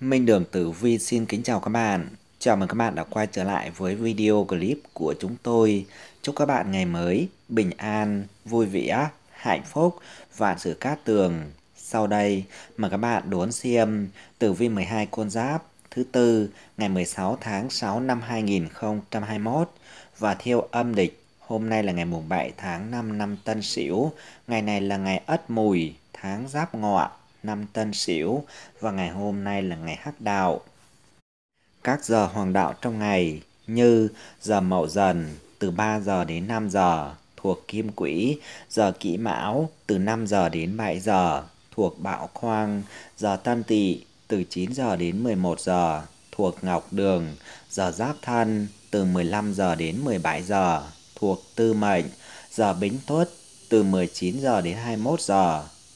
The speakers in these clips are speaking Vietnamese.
Minh Đường Tử Vi xin kính chào các bạn. Chào mừng các bạn đã quay trở lại với video clip của chúng tôi. Chúc các bạn ngày mới bình an, vui vẻ, hạnh phúc và sự cát tường. Sau đây, mời các bạn đón xem Tử Vi 12 con giáp thứ tư ngày 16 tháng 6 năm 2021 và theo âm lịch Hôm nay là ngày mùng 7 tháng 5 năm Tân Sửu, ngày này là ngày Ất Mùi, tháng Giáp Ngọ năm Tân Sửu và ngày hôm nay là ngày Hắc Đạo. Các giờ hoàng đạo trong ngày như giờ Mậu Dần từ 3 giờ đến 5 giờ thuộc Kim Quỹ, giờ Kỷ Mão từ 5 giờ đến 7 giờ thuộc Bạo Khoang, giờ Tân Tỵ từ 9 giờ đến 11 giờ thuộc Ngọc Đường, giờ Giáp Thân từ 15 giờ đến 17 giờ thuộc Tư Mệnh, giờ Bính Tuất từ 19 giờ đến 21 giờ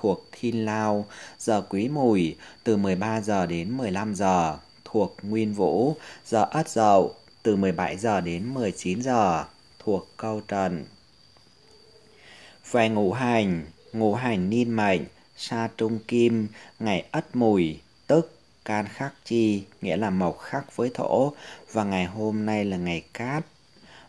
thuộc Thiên Lao, giờ Quý Mùi từ 13 giờ đến 15 giờ thuộc Nguyên Vũ, giờ Ất Dậu từ 17 giờ đến 19 giờ thuộc Câu Trần. Về ngũ hành, ngũ hành niên mệnh, sa trung kim, ngày Ất Mùi, tức can khắc chi, nghĩa là mộc khắc với thổ, và ngày hôm nay là ngày cát.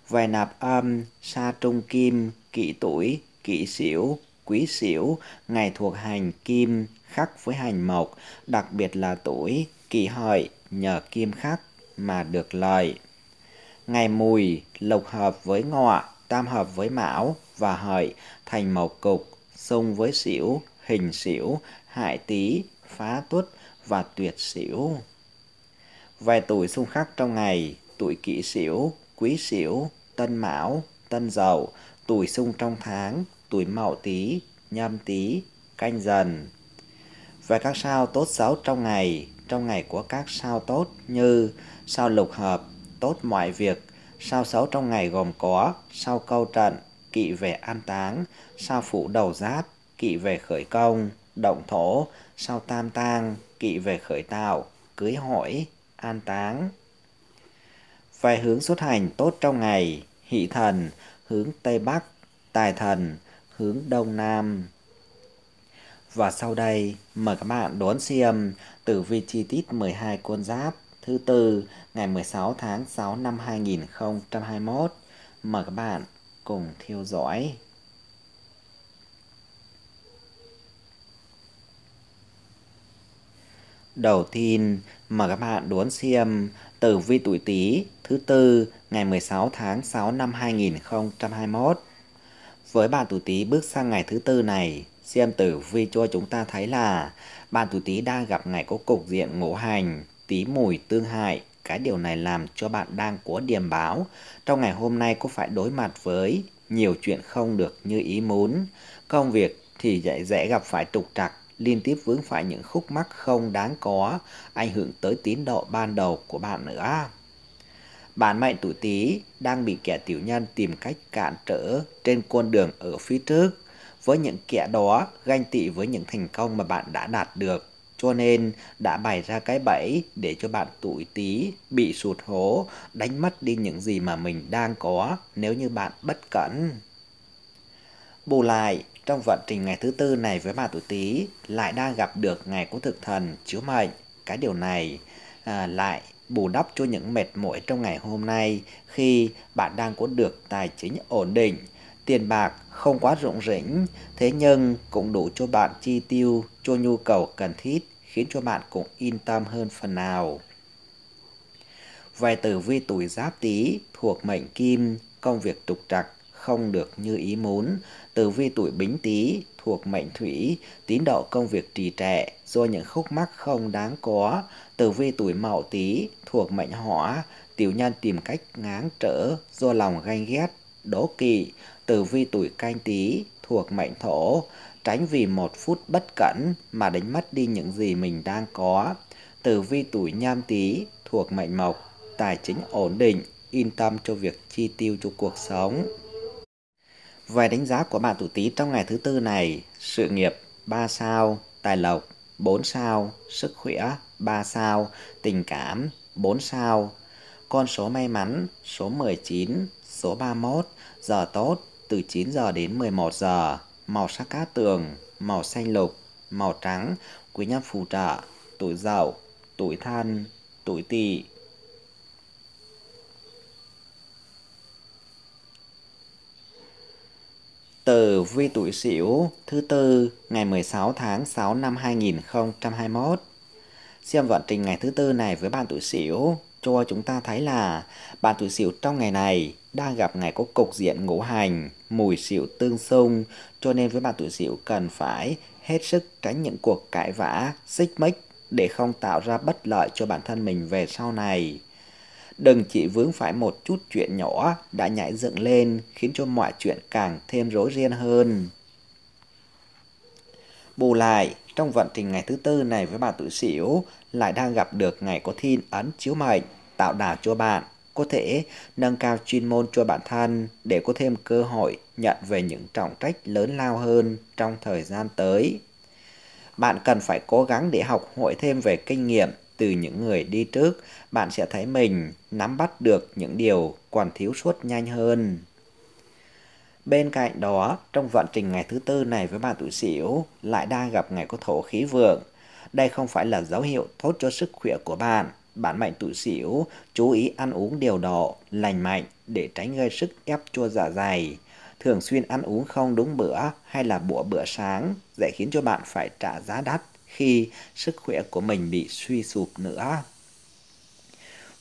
Về nạp âm, sa trung kim, kỵ tuổi, kỵ xỉu, quý sửu, ngày thuộc hành kim khắc với hành mộc, đặc biệt là tuổi Kỷ hợi nhờ kim khắc mà được lợi. Ngày mùi Lục hợp với ngọ, tam hợp với mão và hợi thành mộc cục, xung với sửu, hình sửu, hại tý, phá tuất và tuyệt sửu. Vài tuổi xung khắc trong ngày, tuổi kỷ sửu, quý sửu, tân mão, tân dậu, tuổi xung trong tháng, tuổi mậu tý, nhâm tý, canh dần. Và các sao tốt xấu trong ngày, trong ngày của các sao tốt như sao lục hợp, tốt mọi việc, sao xấu trong ngày gồm có sao câu trận, kỵ về an táng, sao phụ đầu giáp, kỵ về khởi công, động thổ, sao tam tang, kỵ về khởi tạo, cưới hỏi, an táng. Về hướng xuất hành tốt trong ngày, hỷ thần, hướng Tây Bắc, tài thần, hướng Đông Nam. Và sau đây, mời các bạn đón xem tử vi chi tiết 12 con giáp thứ tư ngày 16 tháng 6 năm 2021. Mời các bạn cùng theo dõi. Đầu tiên, mời các bạn đón xem tử vi tuổi Tý thứ tư ngày 16 tháng 6 năm 2021 với bạn tuổi Tý bước sang ngày thứ tư này, xem tử vi cho chúng ta thấy là bạn tuổi Tý đang gặp ngày có cục diện ngũ hành, Tý mùi tương hại. Cái điều này làm cho bạn đang có điểm báo. Trong ngày hôm nay có phải đối mặt với nhiều chuyện không được như ý muốn. Công việc thì dễ dễ gặp phải trục trặc, liên tiếp vướng phải những khúc mắc không đáng có, ảnh hưởng tới tiến độ ban đầu của bạn nữa. Bản mệnh tuổi Tý đang bị kẻ tiểu nhân tìm cách cản trở trên con đường ở phía trước. Với những kẻ đó, ganh tị với những thành công mà bạn đã đạt được. Cho nên đã bày ra cái bẫy để cho bạn tuổi Tý bị sụt hố, đánh mất đi những gì mà mình đang có nếu như bạn bất cẩn. Bù lại, trong vận trình ngày thứ tư này với bà tuổi Tý lại đang gặp được ngày của thực thần chiếu mệnh. Cái điều này à, lại bù đắp cho những mệt mỏi trong ngày hôm nay khi bạn đang có được tài chính ổn định, tiền bạc không quá rộng rĩnh, thế nhưng cũng đủ cho bạn chi tiêu cho nhu cầu cần thiết, khiến cho bạn cũng yên tâm hơn phần nào. vài tử vi tuổi giáp tý thuộc mệnh kim, công việc trục trặc không được như ý muốn, tử vi tuổi bính tý thuộc mệnh thủy, tín độ công việc trì trệ do những khúc mắc không đáng có, tử vi tuổi mậu tý thuộc mệnh hỏa, tiểu nhân tìm cách ngáng trở do lòng ganh ghét, đố kỵ, tử vi tuổi canh tý thuộc mệnh thổ, tránh vì một phút bất cẩn mà đánh mất đi những gì mình đang có. Tử vi tuổi Nhâm tý thuộc mệnh mộc, tài chính ổn định, yên tâm cho việc chi tiêu cho cuộc sống. Về đánh giá của bạn tuổi Tý trong ngày thứ tư này, sự nghiệp 3 sao, tài lộc 4 sao, sức khỏe 3 sao, tình cảm 4 sao. Con số may mắn số 19, số 31, giờ tốt từ 9 giờ đến 11 giờ, màu sắc cát tường, màu xanh lục, màu trắng, quý nhân phù trợ, tuổi dậu, tuổi thân, tuổi tỵ. Từ Vi Tuổi Sửu thứ tư ngày 16 tháng 6 năm 2021. Xem vận trình ngày thứ tư này với bạn tuổi Sửu cho chúng ta thấy là bạn tuổi Sửu trong ngày này đang gặp ngày có cục diện ngũ hành, mùi Sửu tương xung, cho nên với bạn tuổi Sửu cần phải hết sức tránh những cuộc cãi vã, xích mích để không tạo ra bất lợi cho bản thân mình về sau này đừng chỉ vướng phải một chút chuyện nhỏ đã nhảy dựng lên khiến cho mọi chuyện càng thêm rối ren hơn. Bù lại, trong vận trình ngày thứ tư này với bà tuổi xỉu lại đang gặp được ngày có thiên ấn chiếu mệnh tạo đà cho bạn có thể nâng cao chuyên môn cho bản thân để có thêm cơ hội nhận về những trọng trách lớn lao hơn trong thời gian tới. Bạn cần phải cố gắng để học hỏi thêm về kinh nghiệm từ những người đi trước, bạn sẽ thấy mình nắm bắt được những điều còn thiếu suốt nhanh hơn. Bên cạnh đó, trong vận trình ngày thứ tư này với bạn tuổi Sửu lại đang gặp ngày có thổ khí vượng. Đây không phải là dấu hiệu tốt cho sức khỏe của bạn. Bạn mệnh tuổi Sửu chú ý ăn uống điều độ, lành mạnh để tránh gây sức ép chua dạ dày. Thường xuyên ăn uống không đúng bữa hay là bữa bữa sáng sẽ khiến cho bạn phải trả giá đắt khi sức khỏe của mình bị suy sụp nữa.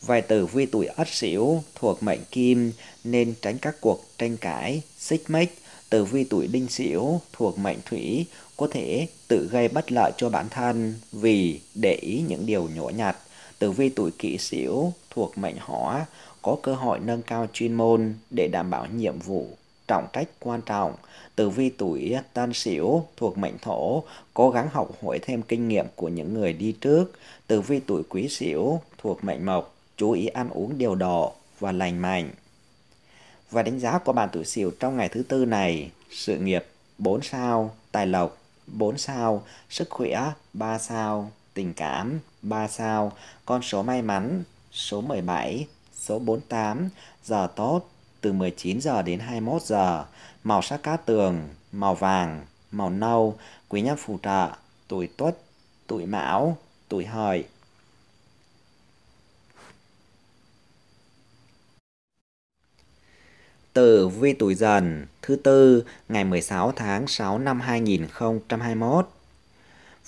Vài tử vi tuổi ất sửu thuộc mệnh kim nên tránh các cuộc tranh cãi, xích mích. Tử vi tuổi đinh sửu thuộc mệnh thủy có thể tự gây bất lợi cho bản thân vì để ý những điều nhỏ nhặt. Tử vi tuổi kỷ sửu thuộc mệnh hỏa có cơ hội nâng cao chuyên môn để đảm bảo nhiệm vụ trọng trách quan trọng. Từ vi tuổi tan xỉu thuộc mệnh thổ, cố gắng học hỏi thêm kinh nghiệm của những người đi trước. Từ vi tuổi quý xỉu thuộc mệnh mộc, chú ý ăn uống điều độ và lành mạnh. Và đánh giá của bạn tuổi xỉu trong ngày thứ tư này, sự nghiệp 4 sao, tài lộc 4 sao, sức khỏe 3 sao, tình cảm 3 sao, con số may mắn số 17, số 48, giờ tốt từ 19 giờ đến 21 giờ, màu sắc cát tường, màu vàng, màu nâu, quý nhân phù trợ, tuổi tuất, tuổi mão, tuổi hợi. Tử vi tuổi dần, thứ tư, ngày 16 tháng 6 năm 2021.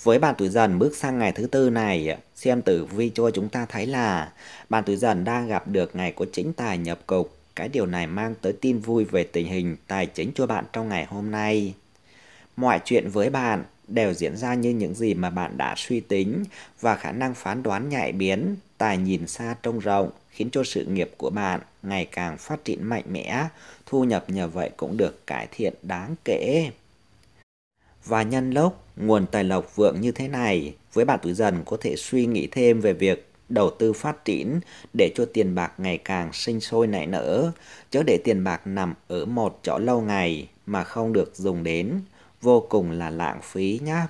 Với bạn tuổi dần bước sang ngày thứ tư này, xem tử vi cho chúng ta thấy là bạn tuổi dần đang gặp được ngày có chính tài nhập cục cái điều này mang tới tin vui về tình hình tài chính cho bạn trong ngày hôm nay. Mọi chuyện với bạn đều diễn ra như những gì mà bạn đã suy tính và khả năng phán đoán nhạy biến, tài nhìn xa trông rộng khiến cho sự nghiệp của bạn ngày càng phát triển mạnh mẽ, thu nhập nhờ vậy cũng được cải thiện đáng kể. Và nhân lúc nguồn tài lộc vượng như thế này, với bạn tuổi dần có thể suy nghĩ thêm về việc đầu tư phát triển để cho tiền bạc ngày càng sinh sôi nảy nở, chứ để tiền bạc nằm ở một chỗ lâu ngày mà không được dùng đến, vô cùng là lãng phí nhá.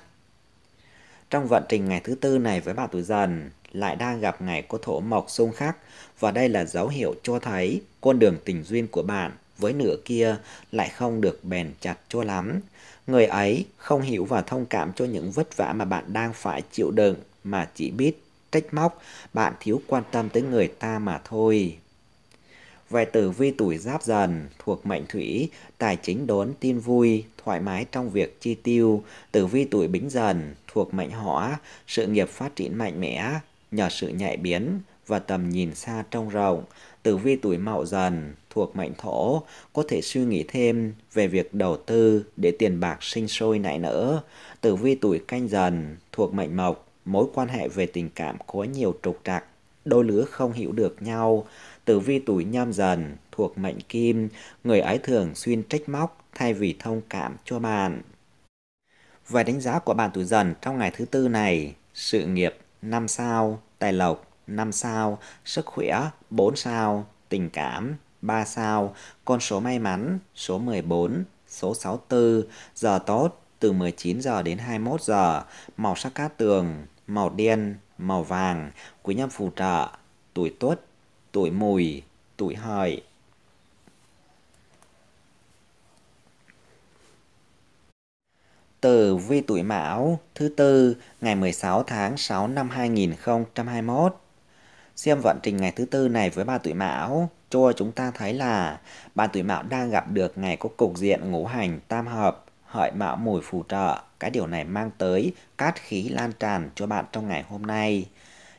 Trong vận trình ngày thứ tư này với bà tuổi dần, lại đang gặp ngày có thổ mộc xung khắc và đây là dấu hiệu cho thấy con đường tình duyên của bạn với nửa kia lại không được bền chặt cho lắm. Người ấy không hiểu và thông cảm cho những vất vả mà bạn đang phải chịu đựng mà chỉ biết trách móc, bạn thiếu quan tâm tới người ta mà thôi. Về tử vi tuổi giáp dần, thuộc mệnh thủy, tài chính đốn tin vui, thoải mái trong việc chi tiêu. Tử vi tuổi bính dần, thuộc mệnh hỏa, sự nghiệp phát triển mạnh mẽ, nhờ sự nhạy biến và tầm nhìn xa trong rộng. Tử vi tuổi mậu dần, thuộc mệnh thổ, có thể suy nghĩ thêm về việc đầu tư để tiền bạc sinh sôi nảy nở. Tử vi tuổi canh dần, thuộc mệnh mộc, mối quan hệ về tình cảm có nhiều trục trặc, đôi lứa không hiểu được nhau, tử vi tuổi nhâm dần, thuộc mệnh kim, người ấy thường xuyên trách móc thay vì thông cảm cho bạn. Về đánh giá của bạn tuổi dần trong ngày thứ tư này, sự nghiệp 5 sao, tài lộc 5 sao, sức khỏe 4 sao, tình cảm 3 sao, con số may mắn số 14, số 64, giờ tốt từ 19 giờ đến 21 giờ, màu sắc cát tường màu đen, màu vàng quý nhân phù trợ tuổi tuất, tuổi mùi, tuổi hợi. Từ vi tuổi Mão thứ tư ngày 16 tháng 6 năm 2021. Xem vận trình ngày thứ tư này với ba tuổi Mão cho chúng ta thấy là ba tuổi Mão đang gặp được ngày có cục diện ngũ hành tam hợp hợi mạo mùi phù trợ. Cái điều này mang tới cát khí lan tràn cho bạn trong ngày hôm nay.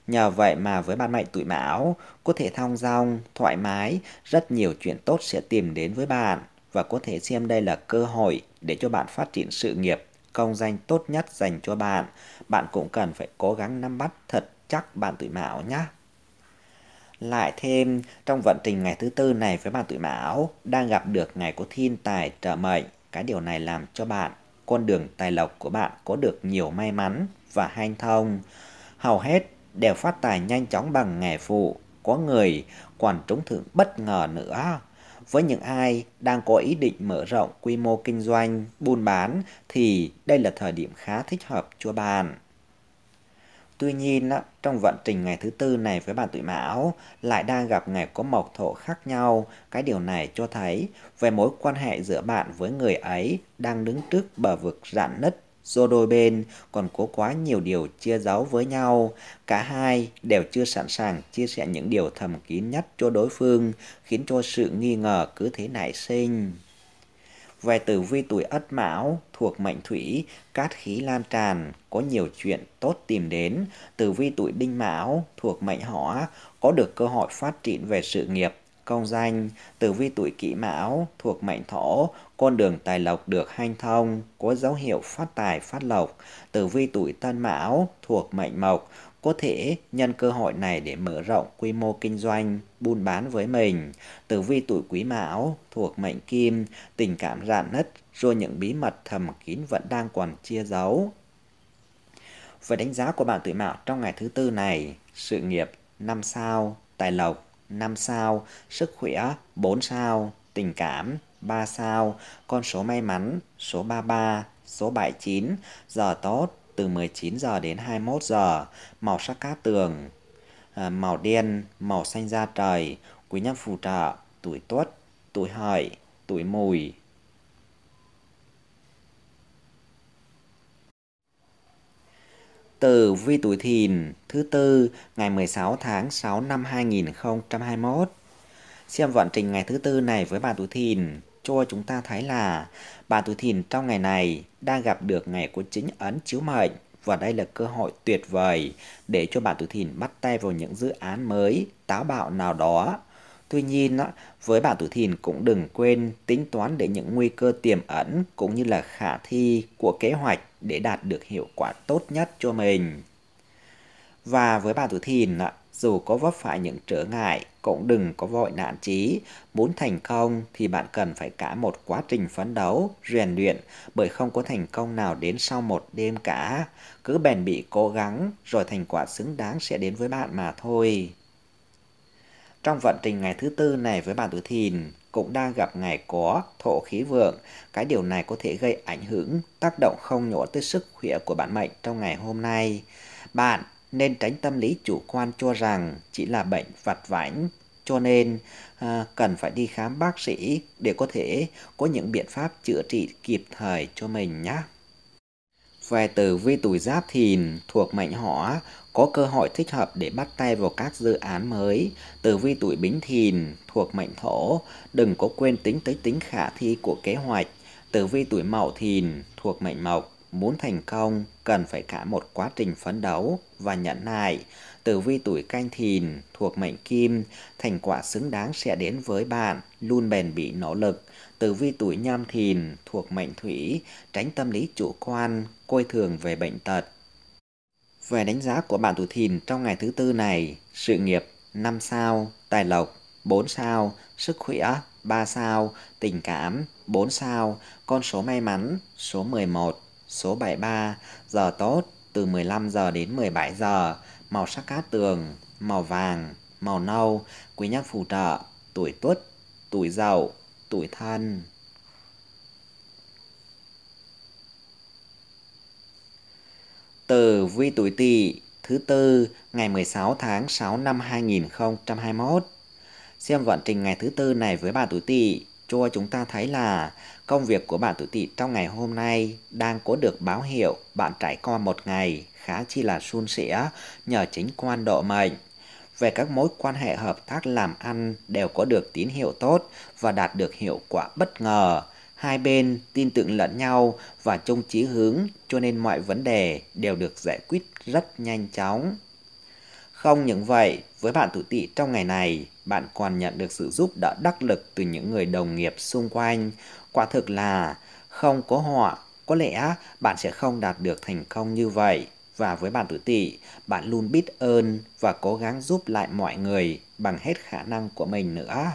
Nhờ vậy mà với bạn mệnh tuổi mão, có thể thong dong, thoải mái, rất nhiều chuyện tốt sẽ tìm đến với bạn và có thể xem đây là cơ hội để cho bạn phát triển sự nghiệp, công danh tốt nhất dành cho bạn. Bạn cũng cần phải cố gắng nắm bắt thật chắc bạn tuổi mão nhé. Lại thêm, trong vận trình ngày thứ tư này với bạn tuổi mão, đang gặp được ngày của thiên tài trợ mệnh cái điều này làm cho bạn, con đường tài lộc của bạn có được nhiều may mắn và hanh thông. Hầu hết đều phát tài nhanh chóng bằng nghề phụ, có người còn trúng thưởng bất ngờ nữa. Với những ai đang có ý định mở rộng quy mô kinh doanh, buôn bán thì đây là thời điểm khá thích hợp cho bạn. Tuy nhiên, trong vận trình ngày thứ tư này với bạn tuổi mão lại đang gặp ngày có mộc thổ khác nhau. Cái điều này cho thấy về mối quan hệ giữa bạn với người ấy đang đứng trước bờ vực rạn nứt do đôi bên còn cố quá nhiều điều chia giấu với nhau. Cả hai đều chưa sẵn sàng chia sẻ những điều thầm kín nhất cho đối phương, khiến cho sự nghi ngờ cứ thế nảy sinh. Về tử vi tuổi ất mão thuộc mệnh thủy, cát khí lan tràn, có nhiều chuyện tốt tìm đến. Tử vi tuổi đinh mão thuộc mệnh hỏa, có được cơ hội phát triển về sự nghiệp, công danh. Tử vi tuổi kỷ mão thuộc mệnh thổ, con đường tài lộc được hanh thông, có dấu hiệu phát tài phát lộc. Tử vi tuổi tân mão thuộc mệnh mộc, có thể nhân cơ hội này để mở rộng quy mô kinh doanh, buôn bán với mình. Tử vi tuổi quý mão thuộc mệnh kim, tình cảm rạn nứt, rồi những bí mật thầm kín vẫn đang còn chia giấu. Về đánh giá của bạn tuổi mão trong ngày thứ tư này, sự nghiệp 5 sao, tài lộc 5 sao, sức khỏe 4 sao, tình cảm 3 sao, con số may mắn số 33, số 79, giờ tốt từ 19 giờ đến 21 giờ, màu sắc cát tường, à, màu đen, màu xanh da trời, quý nhân phù trợ, tuổi tuất, tuổi hợi, tuổi mùi. từ vi tuổi thìn thứ tư ngày 16 tháng 6 năm 2021. Xem vận trình ngày thứ tư này với bà tuổi thìn cho chúng ta thấy là bà tuổi thìn trong ngày này đang gặp được ngày của chính ấn chiếu mệnh và đây là cơ hội tuyệt vời để cho bà tuổi thìn bắt tay vào những dự án mới táo bạo nào đó. Tuy nhiên, với bà tuổi thìn cũng đừng quên tính toán để những nguy cơ tiềm ẩn cũng như là khả thi của kế hoạch để đạt được hiệu quả tốt nhất cho mình. Và với bà tuổi thìn, dù có vấp phải những trở ngại cũng đừng có vội nản chí. Muốn thành công thì bạn cần phải cả một quá trình phấn đấu, rèn luyện, bởi không có thành công nào đến sau một đêm cả. Cứ bền bỉ cố gắng, rồi thành quả xứng đáng sẽ đến với bạn mà thôi. Trong vận trình ngày thứ tư này với bạn tuổi thìn, cũng đang gặp ngày có thổ khí vượng. Cái điều này có thể gây ảnh hưởng, tác động không nhỏ tới sức khỏe của bạn mệnh trong ngày hôm nay. Bạn nên tránh tâm lý chủ quan cho rằng chỉ là bệnh vặt vãnh. Cho nên à, cần phải đi khám bác sĩ để có thể có những biện pháp chữa trị kịp thời cho mình nhé. Về tử vi tuổi giáp thìn thuộc mệnh hỏa có cơ hội thích hợp để bắt tay vào các dự án mới. Tử vi tuổi bính thìn thuộc mệnh thổ đừng có quên tính tới tính khả thi của kế hoạch. Tử vi tuổi mậu thìn thuộc mệnh mộc Muốn thành công, cần phải cả một quá trình phấn đấu và nhẫn nại. Tử vi tuổi canh thìn thuộc mệnh kim, thành quả xứng đáng sẽ đến với bạn, luôn bền bỉ nỗ lực. Tử vi tuổi nhâm thìn thuộc mệnh thủy, tránh tâm lý chủ quan, coi thường về bệnh tật. Về đánh giá của bạn tuổi thìn trong ngày thứ tư này, sự nghiệp 5 sao, tài lộc 4 sao, sức khỏe 3 sao, tình cảm 4 sao, con số may mắn số 11. Số 73, giờ tốt, từ 15 giờ đến 17 giờ, màu sắc cát tường, màu vàng, màu nâu, quý nhân phù trợ, tuổi tuất, tuổi dậu, tuổi thân. Từ vi tuổi tỵ thứ tư ngày 16 tháng 6 năm 2021. Xem vận trình ngày thứ tư này với bà tuổi tỵ cho chúng ta thấy là Công việc của bạn tuổi tỵ trong ngày hôm nay đang có được báo hiệu bạn trải qua một ngày khá chi là suôn sẻ nhờ chính quan độ mệnh. Về các mối quan hệ hợp tác làm ăn đều có được tín hiệu tốt và đạt được hiệu quả bất ngờ. Hai bên tin tưởng lẫn nhau và chung chí hướng cho nên mọi vấn đề đều được giải quyết rất nhanh chóng. Không những vậy, với bạn tuổi tỵ trong ngày này, bạn còn nhận được sự giúp đỡ đắc lực từ những người đồng nghiệp xung quanh quả thực là không có họ, có lẽ bạn sẽ không đạt được thành công như vậy. Và với bạn tuổi tỵ bạn luôn biết ơn và cố gắng giúp lại mọi người bằng hết khả năng của mình nữa.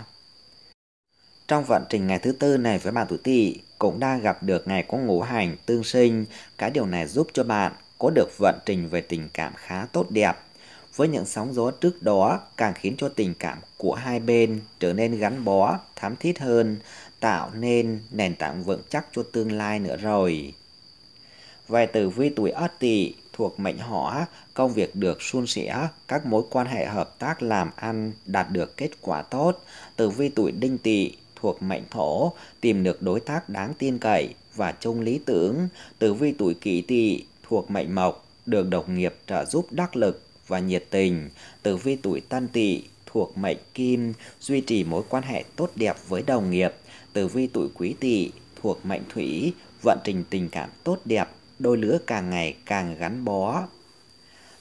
Trong vận trình ngày thứ tư này với bạn tuổi tỵ cũng đã gặp được ngày có ngũ hành tương sinh, cái điều này giúp cho bạn có được vận trình về tình cảm khá tốt đẹp. Với những sóng gió trước đó càng khiến cho tình cảm của hai bên trở nên gắn bó, thắm thiết hơn tạo nên nền tảng vững chắc cho tương lai nữa rồi. Về tử vi tuổi Ất Tỵ thuộc mệnh Hỏa, công việc được suôn sẻ, các mối quan hệ hợp tác làm ăn đạt được kết quả tốt. Tử vi tuổi Đinh Tỵ thuộc mệnh Thổ, tìm được đối tác đáng tin cậy và chung lý tưởng. Tử vi tuổi Kỷ Tỵ thuộc mệnh Mộc, được đồng nghiệp trợ giúp đắc lực và nhiệt tình. Tử vi tuổi Tân Tỵ thuộc mệnh Kim, duy trì mối quan hệ tốt đẹp với đồng nghiệp tử vi tuổi quý tỵ thuộc mệnh thủy, vận trình tình cảm tốt đẹp, đôi lứa càng ngày càng gắn bó.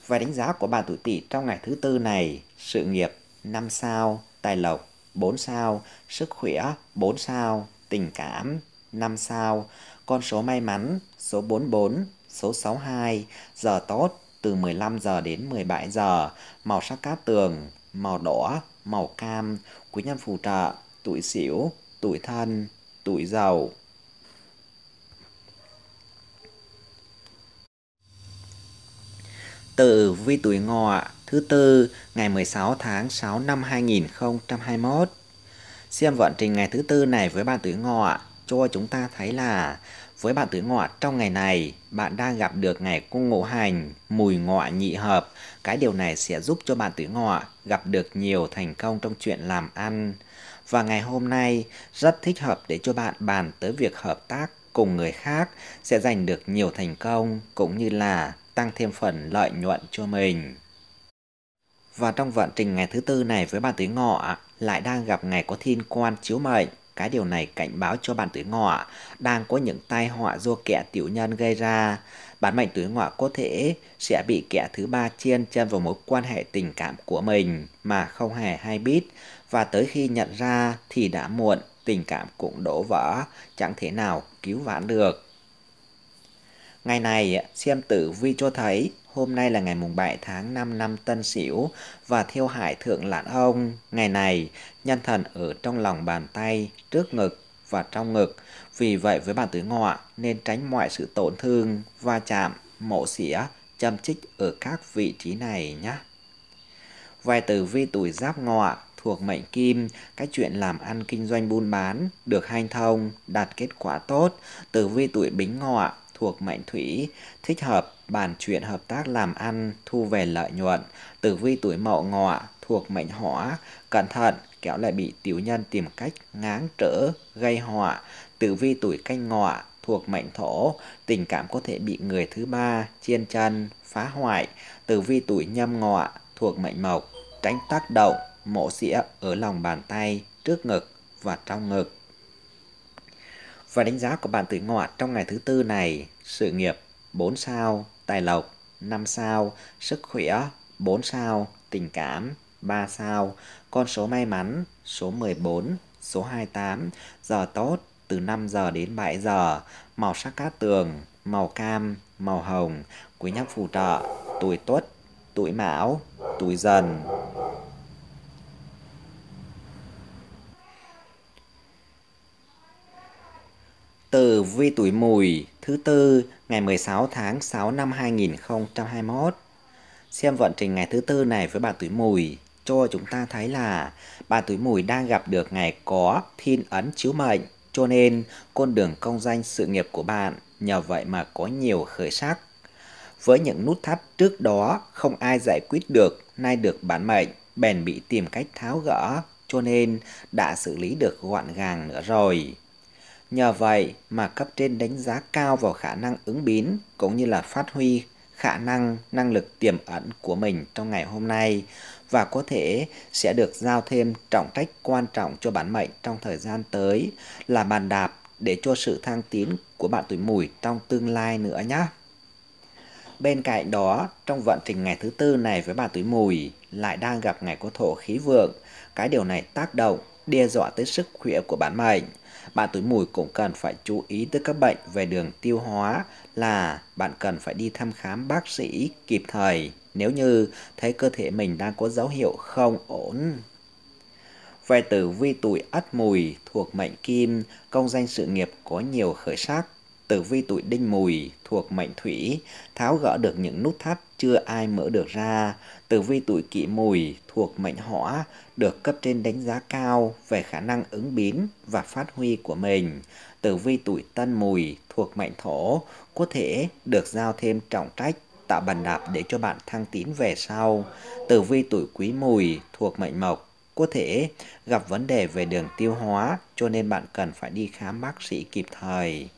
Và đánh giá của bạn tuổi tỵ trong ngày thứ tư này, sự nghiệp 5 sao, tài lộc 4 sao, sức khỏe 4 sao, tình cảm 5 sao, con số may mắn số 44, số 62, giờ tốt từ 15 giờ đến 17 giờ, màu sắc cát tường, màu đỏ, màu cam, quý nhân phù trợ, tuổi sửu tuổi thân, tuổi giàu. Tử vi tuổi ngọ thứ tư ngày 16 tháng 6 năm 2021. Xem vận trình ngày thứ tư này với bạn tuổi ngọ cho chúng ta thấy là với bạn tuổi ngọ trong ngày này, bạn đang gặp được ngày cung ngũ hành, mùi ngọ nhị hợp. Cái điều này sẽ giúp cho bạn tuổi ngọ gặp được nhiều thành công trong chuyện làm ăn, và ngày hôm nay rất thích hợp để cho bạn bàn tới việc hợp tác cùng người khác sẽ giành được nhiều thành công cũng như là tăng thêm phần lợi nhuận cho mình. Và trong vận trình ngày thứ tư này với bạn tuổi ngọ lại đang gặp ngày có thiên quan chiếu mệnh. Cái điều này cảnh báo cho bạn tuổi ngọ đang có những tai họa do kẻ tiểu nhân gây ra. bạn mệnh tuổi ngọ có thể sẽ bị kẻ thứ ba chiên chân vào mối quan hệ tình cảm của mình mà không hề hay biết và tới khi nhận ra thì đã muộn, tình cảm cũng đổ vỡ, chẳng thể nào cứu vãn được. Ngày này, xem Tử Vi cho thấy hôm nay là ngày mùng 7 tháng 5 năm Tân Sửu và thiêu hải thượng lãn ông. Ngày này, nhân thần ở trong lòng bàn tay, trước ngực và trong ngực. Vì vậy với bản tứ ngọ nên tránh mọi sự tổn thương, va chạm, mổ xỉa, châm chích ở các vị trí này nhé. Vài tử vi tuổi giáp ngọ thuộc mệnh kim, các chuyện làm ăn kinh doanh buôn bán, được hanh thông, đạt kết quả tốt, tử vi tuổi bính ngọ, thuộc mệnh thủy, thích hợp bàn chuyện hợp tác làm ăn, thu về lợi nhuận, tử vi tuổi mậu ngọ, thuộc mệnh hỏa, cẩn thận, kéo lại bị tiểu nhân tìm cách ngáng trở, gây họa, tử vi tuổi canh ngọ, thuộc mệnh thổ, tình cảm có thể bị người thứ ba chiên chân, phá hoại, tử vi tuổi nhâm ngọ thuộc mệnh mộc, tránh tác động mổ xỉa ở lòng bàn tay, trước ngực và trong ngực. Và đánh giá của bạn tuổi ngọ trong ngày thứ tư này, sự nghiệp 4 sao, tài lộc 5 sao, sức khỏe 4 sao, tình cảm 3 sao, con số may mắn số 14, số 28, giờ tốt từ 5 giờ đến 7 giờ, màu sắc cát tường, màu cam, màu hồng, quý nhân phù trợ, tuổi tuất, tuổi mão, tuổi dần. Tử vi tuổi mùi thứ tư ngày 16 tháng 6 năm 2021. Xem vận trình ngày thứ tư này với bạn tuổi mùi cho chúng ta thấy là bạn tuổi mùi đang gặp được ngày có thiên ấn chiếu mệnh cho nên con đường công danh sự nghiệp của bạn nhờ vậy mà có nhiều khởi sắc. Với những nút thắt trước đó không ai giải quyết được nay được bản mệnh bèn bị tìm cách tháo gỡ cho nên đã xử lý được gọn gàng nữa rồi Nhờ vậy mà cấp trên đánh giá cao vào khả năng ứng biến cũng như là phát huy khả năng, năng lực tiềm ẩn của mình trong ngày hôm nay và có thể sẽ được giao thêm trọng trách quan trọng cho bản mệnh trong thời gian tới là bàn đạp để cho sự thăng tiến của bạn tuổi mùi trong tương lai nữa nhé. Bên cạnh đó, trong vận trình ngày thứ tư này với bạn tuổi mùi lại đang gặp ngày có thổ khí vượng. Cái điều này tác động, đe dọa tới sức khỏe của bản mệnh bạn tuổi mùi cũng cần phải chú ý tới các bệnh về đường tiêu hóa là bạn cần phải đi thăm khám bác sĩ kịp thời nếu như thấy cơ thể mình đang có dấu hiệu không ổn. Về tử vi tuổi ất mùi thuộc mệnh kim, công danh sự nghiệp có nhiều khởi sắc, tử vi tuổi đinh mùi thuộc mệnh thủy tháo gỡ được những nút thắt chưa ai mở được ra tử vi tuổi kỷ mùi thuộc mệnh hỏa được cấp trên đánh giá cao về khả năng ứng biến và phát huy của mình tử vi tuổi tân mùi thuộc mệnh thổ có thể được giao thêm trọng trách tạo bàn đạp để cho bạn thăng tiến về sau tử vi tuổi quý mùi thuộc mệnh mộc có thể gặp vấn đề về đường tiêu hóa cho nên bạn cần phải đi khám bác sĩ kịp thời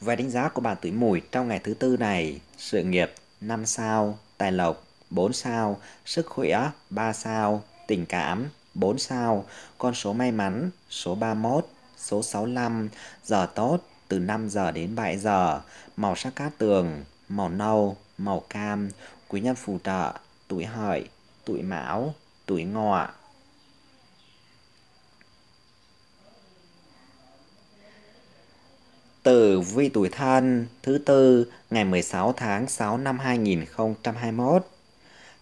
về đánh giá của bạn tuổi mùi trong ngày thứ tư này, sự nghiệp 5 sao, tài lộc 4 sao, sức khỏe 3 sao, tình cảm 4 sao, con số may mắn số 31, số 65, giờ tốt từ 5 giờ đến 7 giờ, màu sắc cát tường, màu nâu, màu cam, quý nhân phù trợ, tuổi hợi, tuổi mão, tuổi ngọ. Tử vi tuổi thân thứ tư ngày 16 tháng 6 năm 2021.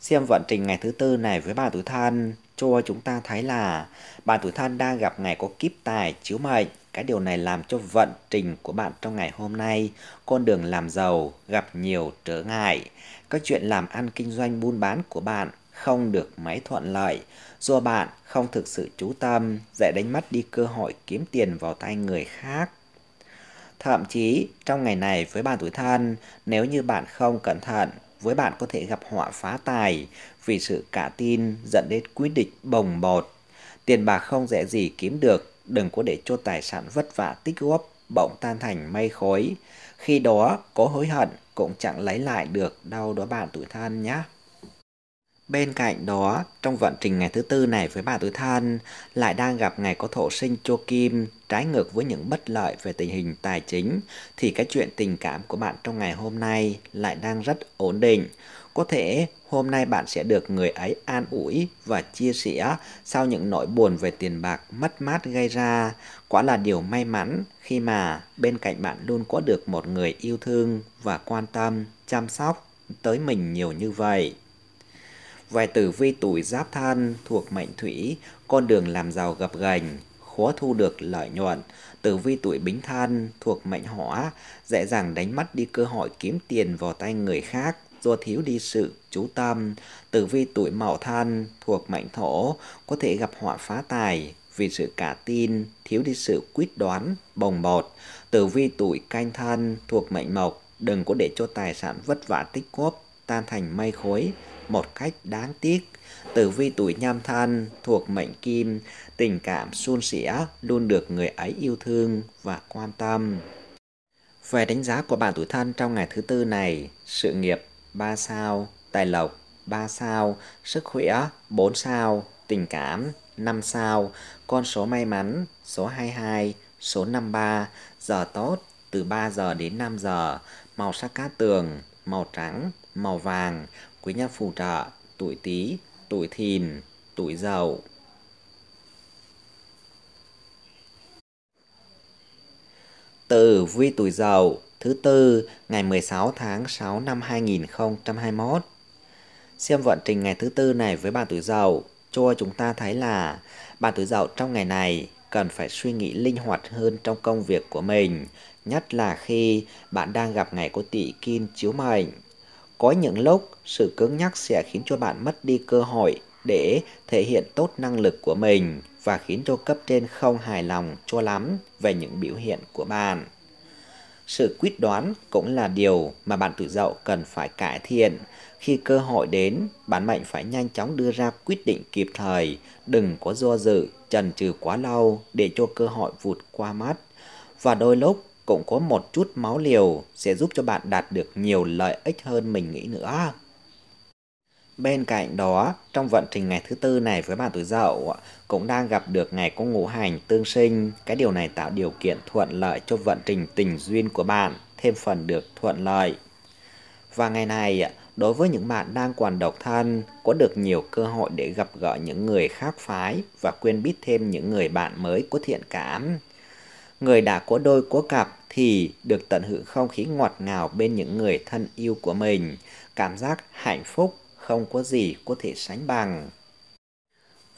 Xem vận trình ngày thứ tư này với bà tuổi thân, cho chúng ta thấy là bà tuổi thân đang gặp ngày có kiếp tài chiếu mệnh. Cái điều này làm cho vận trình của bạn trong ngày hôm nay, con đường làm giàu gặp nhiều trở ngại. Các chuyện làm ăn kinh doanh buôn bán của bạn không được mấy thuận lợi do bạn không thực sự chú tâm dễ đánh mất đi cơ hội kiếm tiền vào tay người khác Thậm chí trong ngày này với bạn tuổi thân, nếu như bạn không cẩn thận, với bạn có thể gặp họa phá tài vì sự cả tin dẫn đến quyết định bồng bột. Tiền bạc không dễ gì kiếm được, đừng có để cho tài sản vất vả tích góp bỗng tan thành mây khối. Khi đó có hối hận cũng chẳng lấy lại được đâu đó bạn tuổi thân nhé. Bên cạnh đó, trong vận trình ngày thứ tư này với bà tuổi thân, lại đang gặp ngày có thổ sinh chua kim, trái ngược với những bất lợi về tình hình tài chính, thì cái chuyện tình cảm của bạn trong ngày hôm nay lại đang rất ổn định. Có thể hôm nay bạn sẽ được người ấy an ủi và chia sẻ sau những nỗi buồn về tiền bạc mất mát gây ra. Quả là điều may mắn khi mà bên cạnh bạn luôn có được một người yêu thương và quan tâm, chăm sóc tới mình nhiều như vậy. Vài tử vi tuổi giáp thân thuộc mệnh thủy, con đường làm giàu gập ghềnh, khó thu được lợi nhuận. Tử vi tuổi bính thân thuộc mệnh hỏa, dễ dàng đánh mất đi cơ hội kiếm tiền vào tay người khác do thiếu đi sự chú tâm. Tử vi tuổi mậu thân thuộc mệnh thổ, có thể gặp họa phá tài, vì sự cả tin, thiếu đi sự quyết đoán, bồng bột. Tử vi tuổi canh thân thuộc mệnh mộc, đừng có để cho tài sản vất vả tích góp, tan thành mây khối, một cách đáng tiếc. Tử vi tuổi nhâm thân thuộc mệnh kim, tình cảm suôn sẻ luôn được người ấy yêu thương và quan tâm. Về đánh giá của bạn tuổi thân trong ngày thứ tư này, sự nghiệp 3 sao, tài lộc 3 sao, sức khỏe 4 sao, tình cảm 5 sao, con số may mắn số 22, số 53, giờ tốt từ 3 giờ đến 5 giờ, màu sắc cát tường, màu trắng, màu vàng, quý nhân phù trợ tuổi Tý, tuổi Thìn, tuổi Dậu. Tử vi tuổi Dậu thứ tư ngày 16 tháng 6 năm 2021. Xem vận trình ngày thứ tư này với bạn tuổi Dậu cho chúng ta thấy là bạn tuổi Dậu trong ngày này cần phải suy nghĩ linh hoạt hơn trong công việc của mình, nhất là khi bạn đang gặp ngày có tỵ kim chiếu mệnh có những lúc, sự cứng nhắc sẽ khiến cho bạn mất đi cơ hội để thể hiện tốt năng lực của mình và khiến cho cấp trên không hài lòng cho lắm về những biểu hiện của bạn. Sự quyết đoán cũng là điều mà bạn tự dậu cần phải cải thiện. Khi cơ hội đến, bạn mạnh phải nhanh chóng đưa ra quyết định kịp thời, đừng có do dự, chần chừ quá lâu để cho cơ hội vụt qua mắt. Và đôi lúc cũng có một chút máu liều sẽ giúp cho bạn đạt được nhiều lợi ích hơn mình nghĩ nữa. Bên cạnh đó, trong vận trình ngày thứ tư này với bạn tuổi dậu cũng đang gặp được ngày có ngũ hành tương sinh. Cái điều này tạo điều kiện thuận lợi cho vận trình tình duyên của bạn thêm phần được thuận lợi. Và ngày này, đối với những bạn đang còn độc thân, có được nhiều cơ hội để gặp gỡ những người khác phái và quên biết thêm những người bạn mới có thiện cảm người đã có đôi có cặp thì được tận hưởng không khí ngọt ngào bên những người thân yêu của mình, cảm giác hạnh phúc không có gì có thể sánh bằng.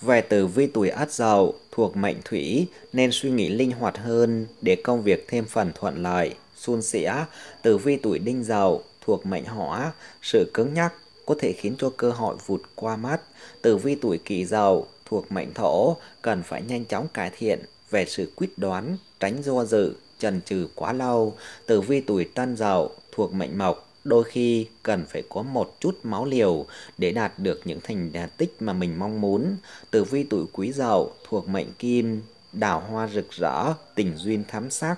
Về từ vi tuổi ất dậu thuộc mệnh thủy nên suy nghĩ linh hoạt hơn để công việc thêm phần thuận lợi. Xuân sĩa, từ vi tuổi đinh dậu thuộc mệnh hỏa, sự cứng nhắc có thể khiến cho cơ hội vụt qua mắt. Từ vi tuổi kỷ dậu thuộc mệnh thổ cần phải nhanh chóng cải thiện về sự quyết đoán tránh do dự, trần trừ quá lâu, tử vi tuổi tân dậu thuộc mệnh mộc, đôi khi cần phải có một chút máu liều để đạt được những thành tích mà mình mong muốn. Tử vi tuổi quý dậu thuộc mệnh kim, đào hoa rực rỡ, tình duyên thám sắc.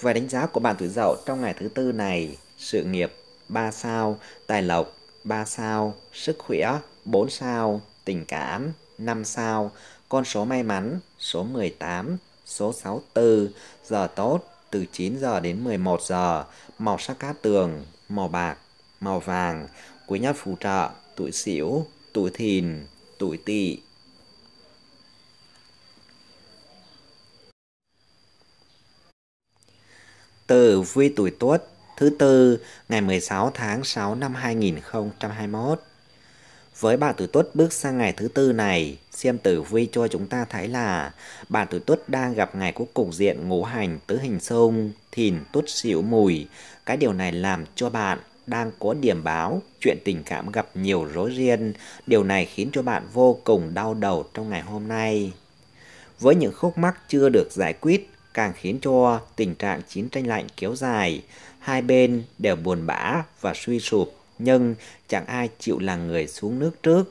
Về đánh giá của bạn tuổi dậu trong ngày thứ tư này, sự nghiệp 3 sao, tài lộc 3 sao, sức khỏe 4 sao, tình cảm 5 sao, con số may mắn số 18, Số 64, giờ tốt, từ 9 giờ đến 11 giờ, màu sắc cát tường, màu bạc, màu vàng, quý nhân phù trợ, tuổi xỉu, tuổi thìn, tuổi tỵ. từ vi tuổi tuất thứ tư ngày 16 tháng 6 năm 2021. Với bạn tuổi Tuất bước sang ngày thứ tư này, xem tử vi cho chúng ta thấy là bạn tuổi Tuất đang gặp ngày cuối cùng diện ngũ hành tứ hình sông, thìn tuất xỉu mùi. Cái điều này làm cho bạn đang có điểm báo chuyện tình cảm gặp nhiều rối ren. Điều này khiến cho bạn vô cùng đau đầu trong ngày hôm nay. Với những khúc mắc chưa được giải quyết, càng khiến cho tình trạng chiến tranh lạnh kéo dài, hai bên đều buồn bã và suy sụp nhưng chẳng ai chịu là người xuống nước trước.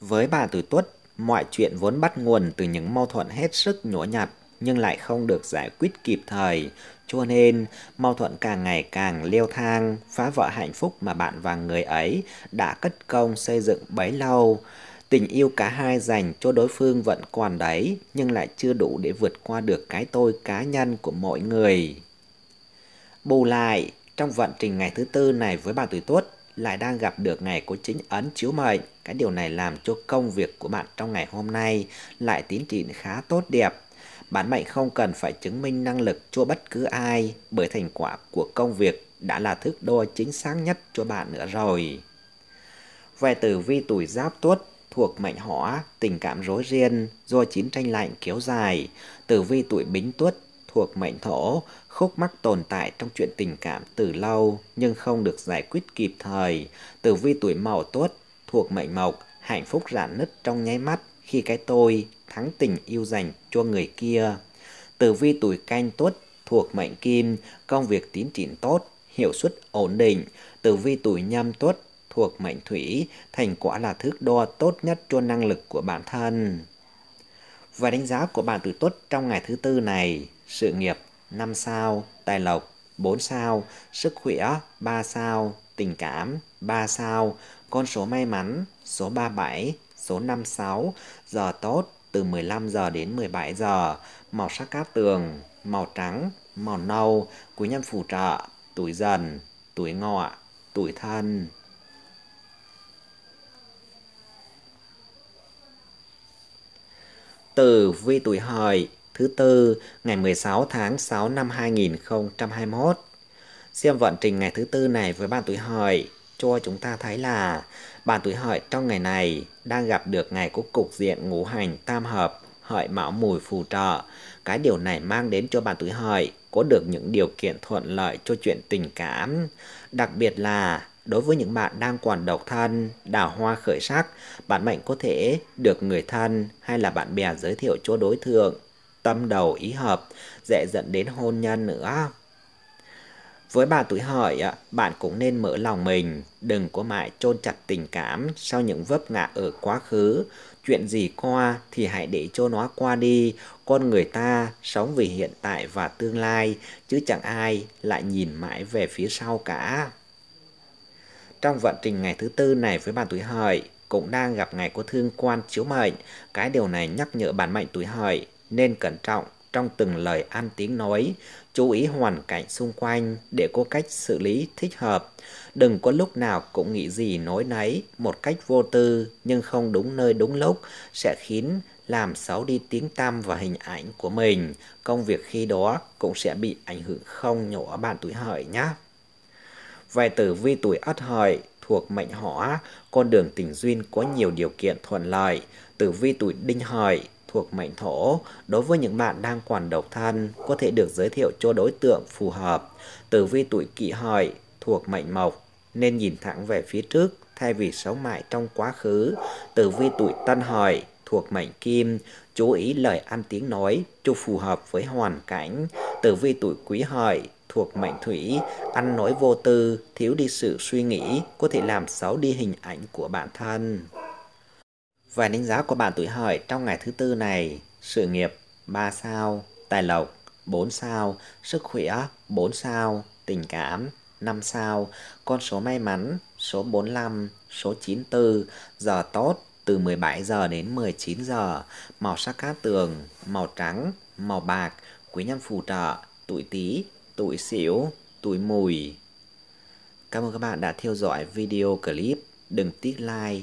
Với bà Tử Tuất, mọi chuyện vốn bắt nguồn từ những mâu thuẫn hết sức nhỗ nhặt nhưng lại không được giải quyết kịp thời, cho nên mâu thuẫn càng ngày càng leo thang, phá vỡ hạnh phúc mà bạn và người ấy đã cất công xây dựng bấy lâu. Tình yêu cả hai dành cho đối phương vẫn còn đấy, nhưng lại chưa đủ để vượt qua được cái tôi cá nhân của mỗi người. Bù lại, trong vận trình ngày thứ tư này với bạn tuổi tuất lại đang gặp được ngày của chính ấn chiếu mệnh. Cái điều này làm cho công việc của bạn trong ngày hôm nay lại tiến triển khá tốt đẹp. bạn mệnh không cần phải chứng minh năng lực cho bất cứ ai bởi thành quả của công việc đã là thước đo chính xác nhất cho bạn nữa rồi. Về tử vi tuổi giáp tuất thuộc mệnh hỏa, tình cảm rối ren do chiến tranh lạnh kéo dài. Tử vi tuổi bính tuất thuộc mệnh thổ khúc mắc tồn tại trong chuyện tình cảm từ lâu nhưng không được giải quyết kịp thời. Tử vi tuổi mậu tuất thuộc mệnh mộc, hạnh phúc rạn nứt trong nháy mắt khi cái tôi thắng tình yêu dành cho người kia. Tử vi tuổi canh tuất thuộc mệnh kim, công việc tiến triển tốt, hiệu suất ổn định. Tử vi tuổi nhâm tuất thuộc mệnh thủy, thành quả là thước đo tốt nhất cho năng lực của bản thân. Và đánh giá của bạn tử tuất trong ngày thứ tư này, sự nghiệp 5 sao, tài lộc 4 sao, sức khỏe 3 sao, tình cảm 3 sao, con số may mắn số 37, số 56, giờ tốt từ 15 giờ đến 17 giờ, màu sắc cát tường, màu trắng, màu nâu, quý nhân phù trợ, tuổi dần, tuổi ngọ, tuổi thân. từ vi tuổi hợi thứ tư ngày 16 tháng 6 năm 2021. Xem vận trình ngày thứ tư này với bạn tuổi hợi cho chúng ta thấy là bạn tuổi hợi trong ngày này đang gặp được ngày của cục diện ngũ hành tam hợp hợi mão mùi phù trợ. Cái điều này mang đến cho bạn tuổi hợi có được những điều kiện thuận lợi cho chuyện tình cảm. Đặc biệt là đối với những bạn đang còn độc thân, đào hoa khởi sắc, bạn mệnh có thể được người thân hay là bạn bè giới thiệu cho đối tượng tâm đầu ý hợp, dễ dẫn đến hôn nhân nữa. Với bà tuổi hợi, bạn cũng nên mở lòng mình, đừng có mãi chôn chặt tình cảm sau những vấp ngã ở quá khứ. Chuyện gì qua thì hãy để cho nó qua đi, con người ta sống vì hiện tại và tương lai, chứ chẳng ai lại nhìn mãi về phía sau cả. Trong vận trình ngày thứ tư này với bà tuổi hợi, cũng đang gặp ngày có thương quan chiếu mệnh. Cái điều này nhắc nhở bản mệnh tuổi hợi nên cẩn trọng trong từng lời ăn tiếng nói, chú ý hoàn cảnh xung quanh để có cách xử lý thích hợp. Đừng có lúc nào cũng nghĩ gì nói nấy, một cách vô tư nhưng không đúng nơi đúng lúc sẽ khiến làm xấu đi tiếng tăm và hình ảnh của mình. Công việc khi đó cũng sẽ bị ảnh hưởng không nhỏ bạn tuổi hợi nhé. Về tử vi tuổi ất hợi thuộc mệnh hỏa, con đường tình duyên có nhiều điều kiện thuận lợi. Tử vi tuổi đinh hợi thuộc mệnh thổ. Đối với những bạn đang còn độc thân, có thể được giới thiệu cho đối tượng phù hợp. Tử vi tuổi kỷ hợi thuộc mệnh mộc, nên nhìn thẳng về phía trước thay vì sống mãi trong quá khứ. Tử vi tuổi tân hợi thuộc mệnh kim, chú ý lời ăn tiếng nói cho phù hợp với hoàn cảnh. Tử vi tuổi quý hợi thuộc mệnh thủy, ăn nói vô tư, thiếu đi sự suy nghĩ, có thể làm xấu đi hình ảnh của bản thân và đánh giá của bạn tuổi hợi trong ngày thứ tư này, sự nghiệp 3 sao, tài lộc 4 sao, sức khỏe 4 sao, tình cảm 5 sao, con số may mắn số 45, số 94, giờ tốt từ 17 giờ đến 19 giờ, màu sắc cát tường, màu trắng, màu bạc, quý nhân phù trợ, tuổi tí, tuổi xỉu, tuổi mùi. Cảm ơn các bạn đã theo dõi video clip. Đừng tiếc like,